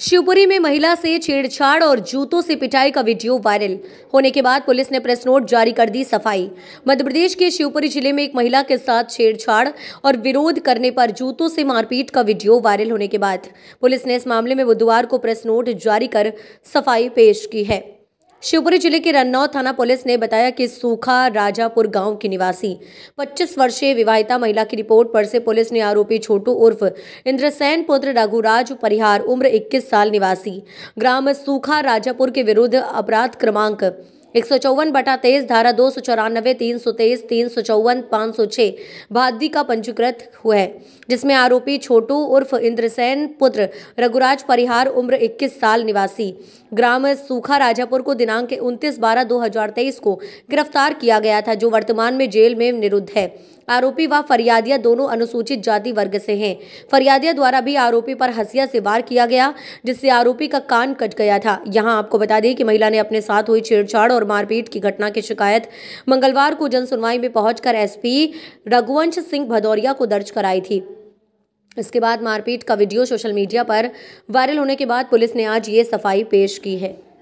शिवपुरी में महिला से छेड़छाड़ और जूतों से पिटाई का वीडियो वायरल होने के बाद पुलिस ने प्रेस नोट जारी कर दी सफाई मध्य प्रदेश के शिवपुरी जिले में एक महिला के साथ छेड़छाड़ और विरोध करने पर जूतों से मारपीट का वीडियो वायरल होने के बाद पुलिस ने इस मामले में बुधवार को प्रेस नोट जारी कर सफाई पेश की है शिवपुरी जिले के रन्नौर थाना पुलिस ने बताया कि सूखा राजापुर गांव की निवासी 25 वर्षीय विवाहिता महिला की रिपोर्ट पर से पुलिस ने आरोपी छोटू उर्फ इंद्रसेन पुत्र रघुराज परिहार उम्र 21 साल निवासी ग्राम सूखा राजापुर के विरुद्ध अपराध क्रमांक एक सौ चौवन बटा तेईस धारा दो सौ चौरानबे तीन सौ तेईस तीन सौ चौवन पाँच सौ छः भादी का पंजीकृत हुआ है जिसमें आरोपी छोटू उर्फ इंद्रसेन पुत्र रघुराज परिहार उम्र इक्कीस साल निवासी ग्राम सूखा राजापुर को दिनांक उनतीस बारह दो हजार तेईस को गिरफ्तार किया गया था जो वर्तमान में जेल में निरुद्ध है आरोपी व फरियादिया दोनों अनुसूचित जाति वर्ग से हैं फरियादिया द्वारा भी आरोपी पर हसिया से वार किया गया जिससे आरोपी का कान कट गया था यहाँ आपको बता दें कि महिला ने अपने साथ हुई छेड़छाड़ और मारपीट की घटना की शिकायत मंगलवार को जनसुनवाई में पहुंचकर एसपी रघुवंश सिंह भदौरिया को दर्ज कराई थी इसके बाद मारपीट का वीडियो सोशल मीडिया पर वायरल होने के बाद पुलिस ने आज ये सफाई पेश की है